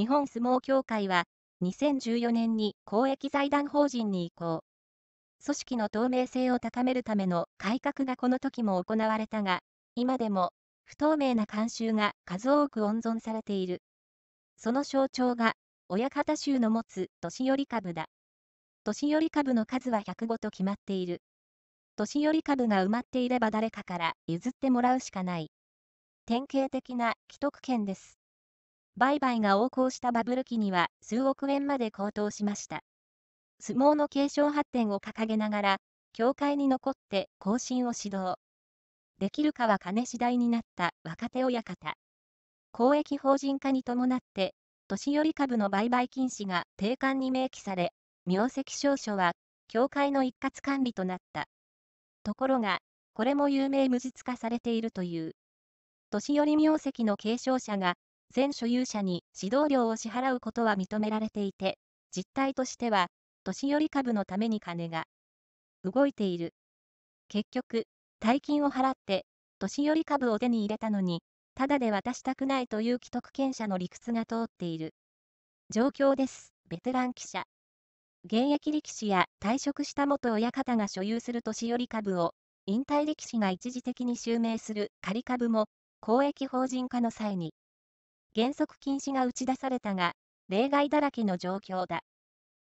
日本相撲協会は、2014年に公益財団法人に移行。組織の透明性を高めるための改革がこの時も行われたが、今でも不透明な慣習が数多く温存されている。その象徴が、親方衆の持つ年寄り株だ。年寄り株の数は105と決まっている。年寄り株が埋まっていれば誰かから譲ってもらうしかない。典型的な既得権です。売買が横行したバブル期には数億円まで高騰しました。相撲の継承発展を掲げながら、協会に残って更進を指導。できるかは金次第になった若手親方。公益法人化に伴って、年寄り株の売買禁止が定款に明記され、名跡証書は、協会の一括管理となった。ところが、これも有名無実化されているという。年寄り名跡の継承者が、全所有者に指導料を支払うことは認められていて、実態としては、年寄り株のために金が動いている。結局、大金を払って、年寄り株を手に入れたのに、ただで渡したくないという既得権者の理屈が通っている状況です、ベテラン記者。現役力士や退職した元親方が所有する年寄り株を、引退力士が一時的に襲名する仮株も、公益法人化の際に、原則禁止が打ち出されたが、例外だらけの状況だ。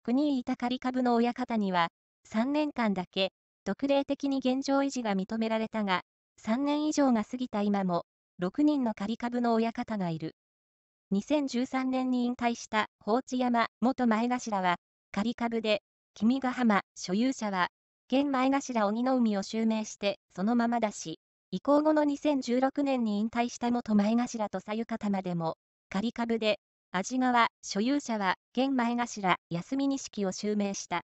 国井板刈株の親方には、3年間だけ、特例的に現状維持が認められたが、3年以上が過ぎた今も、6人の仮株の親方がいる。2013年に引退した放置山元前頭は、仮株で、君ヶ浜所有者は、現前頭鬼の海を襲名して、そのままだし、移行後の2016年に引退した元前頭と左右肩までも、仮株で、味川、所有者は、現前頭、安み錦を襲名した。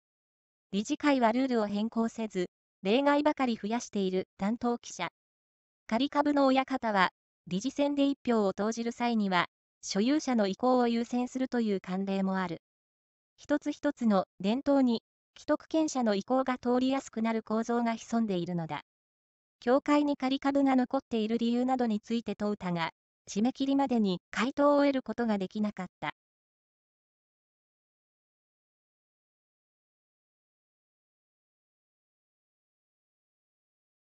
理事会はルールを変更せず、例外ばかり増やしている担当記者。仮株の親方は、理事選で一票を投じる際には、所有者の意向を優先するという慣例もある。一つ一つの伝統に、既得権者の意向が通りやすくなる構造が潜んでいるのだ。協会に仮株が残っている理由などについて問うたが、締め切りまでに回答を得ることができなかった。